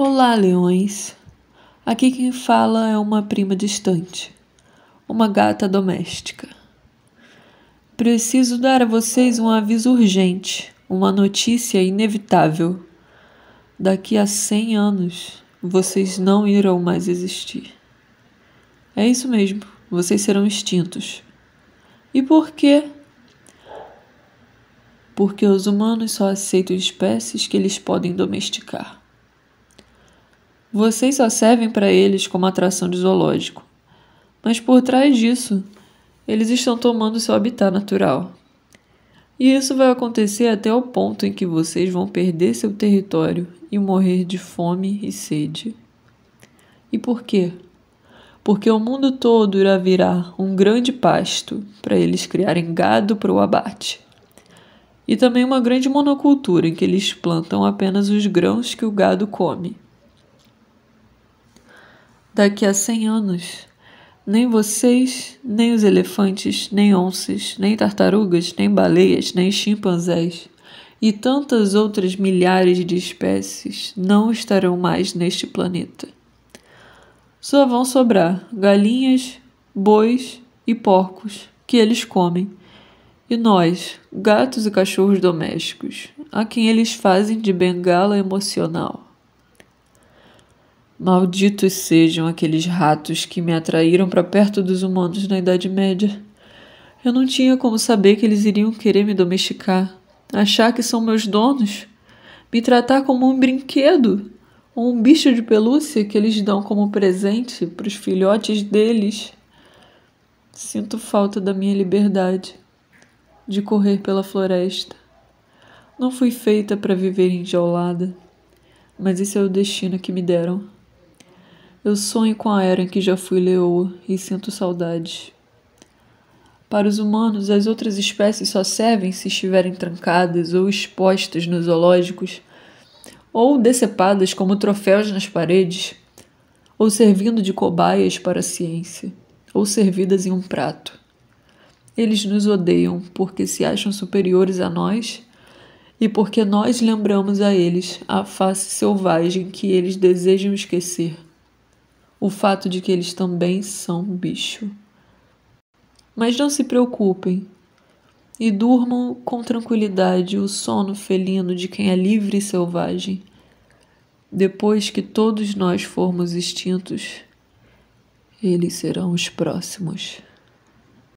Olá, leões! Aqui quem fala é uma prima distante, uma gata doméstica. Preciso dar a vocês um aviso urgente, uma notícia inevitável. Daqui a 100 anos, vocês não irão mais existir. É isso mesmo, vocês serão extintos. E por quê? Porque os humanos só aceitam espécies que eles podem domesticar. Vocês só servem para eles como atração de zoológico. Mas por trás disso, eles estão tomando seu habitat natural. E isso vai acontecer até o ponto em que vocês vão perder seu território e morrer de fome e sede. E por quê? Porque o mundo todo irá virar um grande pasto para eles criarem gado para o abate. E também uma grande monocultura em que eles plantam apenas os grãos que o gado come daqui a cem anos. Nem vocês, nem os elefantes, nem onças, nem tartarugas, nem baleias, nem chimpanzés e tantas outras milhares de espécies não estarão mais neste planeta. Só vão sobrar galinhas, bois e porcos que eles comem, e nós, gatos e cachorros domésticos, a quem eles fazem de bengala emocional. Malditos sejam aqueles ratos que me atraíram para perto dos humanos na Idade Média. Eu não tinha como saber que eles iriam querer me domesticar, achar que são meus donos, me tratar como um brinquedo ou um bicho de pelúcia que eles dão como presente para os filhotes deles. Sinto falta da minha liberdade de correr pela floresta. Não fui feita para viver enjaulada, mas esse é o destino que me deram. Eu sonho com a era em que já fui leoa e sinto saudade. Para os humanos, as outras espécies só servem se estiverem trancadas ou expostas nos zoológicos, ou decepadas como troféus nas paredes, ou servindo de cobaias para a ciência, ou servidas em um prato. Eles nos odeiam porque se acham superiores a nós e porque nós lembramos a eles a face selvagem que eles desejam esquecer o fato de que eles também são um bicho. Mas não se preocupem e durmam com tranquilidade o sono felino de quem é livre e selvagem. Depois que todos nós formos extintos, eles serão os próximos.